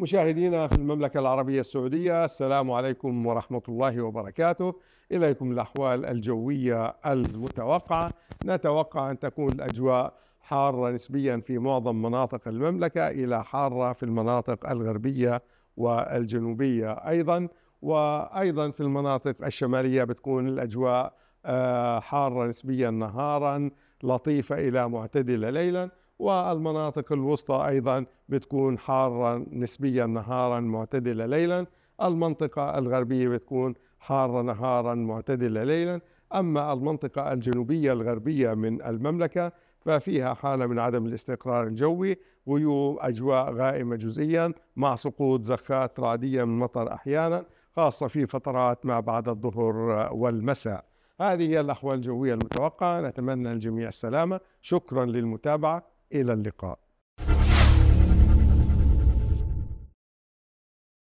مشاهدينا في المملكة العربية السعودية السلام عليكم ورحمة الله وبركاته إليكم الأحوال الجوية المتوقعة نتوقع أن تكون الأجواء حارة نسبيا في معظم مناطق المملكة إلى حارة في المناطق الغربية والجنوبية أيضا وأيضا في المناطق الشمالية بتكون الأجواء آه، حارة نسبيا نهارا لطيفة إلى معتدلة ليلا والمناطق الوسطى أيضا بتكون حارة نسبيا نهارا معتدلة ليلا المنطقة الغربية بتكون حارة نهارا معتدلة ليلا أما المنطقة الجنوبية الغربية من المملكة ففيها حالة من عدم الاستقرار الجوي غيوم أجواء غائمة جزئيا مع سقوط زخات رعدية من مطر أحيانا خاصة في فترات ما بعد الظهر والمساء هذه هي الأحوال الجوية المتوقعة نتمنى الجميع السلامة شكرا للمتابعة إلى اللقاء